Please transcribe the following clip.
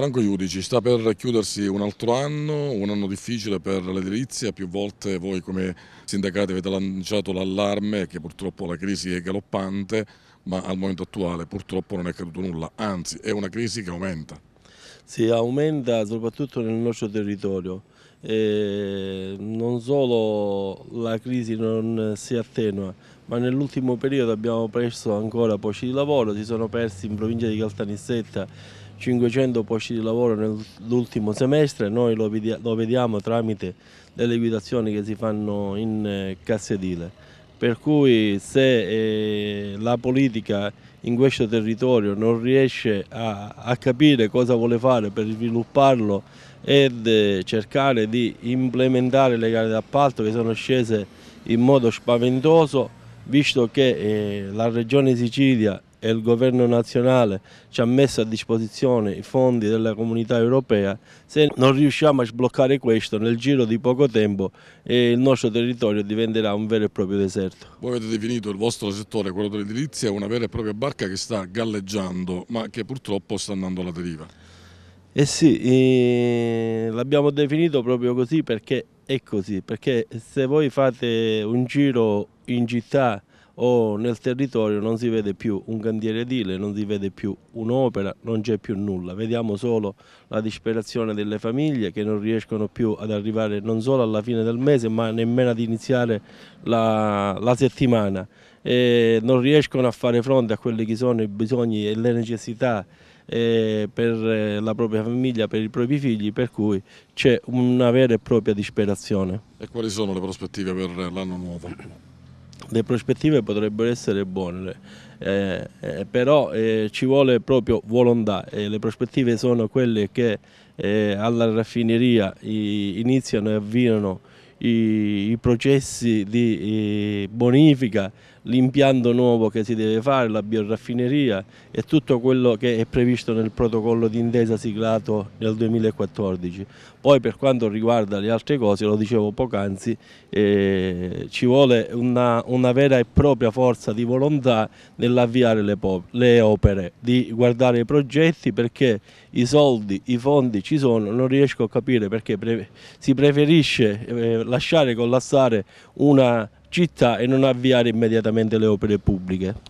Franco Iudici, sta per chiudersi un altro anno, un anno difficile per l'edilizia, più volte voi come sindacati avete lanciato l'allarme che purtroppo la crisi è galoppante, ma al momento attuale purtroppo non è accaduto nulla, anzi è una crisi che aumenta. Sì, aumenta soprattutto nel nostro territorio. E non solo la crisi non si attenua, ma nell'ultimo periodo abbiamo perso ancora posti di lavoro, si sono persi in provincia di Caltanissetta 500 posti di lavoro nell'ultimo semestre, noi lo, lo, vediamo tramite le liquidazioni che si fanno in eh, cassedile. Per cui se eh, la politica in questo territorio non riesce a, a capire cosa vuole fare per svilupparlo ed eh, cercare di implementare le gare d'appalto che sono scese in modo spaventoso, visto che eh, la Regione Sicilia e il governo nazionale ci ha messo a disposizione i fondi della comunità europea, se non riusciamo a sbloccare questo nel giro di poco tempo eh, il nostro territorio diventerà un vero e proprio deserto. Voi avete definito il vostro settore, quello dell'edilizia, una vera e propria barca che sta galleggiando ma che purtroppo sta andando alla deriva. Eh sì, eh, l'abbiamo definito proprio così perché è così, perché se voi fate un giro in città o nel territorio non si vede più un cantiere edile, non si vede più un'opera, non c'è più nulla. Vediamo solo la disperazione delle famiglie che non riescono più ad arrivare non solo alla fine del mese ma nemmeno ad iniziare la, la settimana e non riescono a fare fronte a quelli che sono i bisogni e le necessità eh, per eh, la propria famiglia, per i propri figli, per cui c'è una vera e propria disperazione. E quali sono le prospettive per l'anno nuovo? le prospettive potrebbero essere buone, eh, eh, però eh, ci vuole proprio volontà e le prospettive sono quelle che eh, alla raffineria i, iniziano e avviano i, i processi di eh, bonifica, l'impianto nuovo che si deve fare, la bioraffineria e tutto quello che è previsto nel protocollo d'intesa siglato nel 2014. Poi per quanto riguarda le altre cose, lo dicevo poc'anzi, eh, ci vuole una, una, vera e propria forza di volontà nell'avviare le, le opere, di guardare i progetti perché i soldi, i fondi ci sono, non riesco a capire perché pre si preferisce eh, lasciare collassare una città e non avviare immediatamente le opere pubbliche.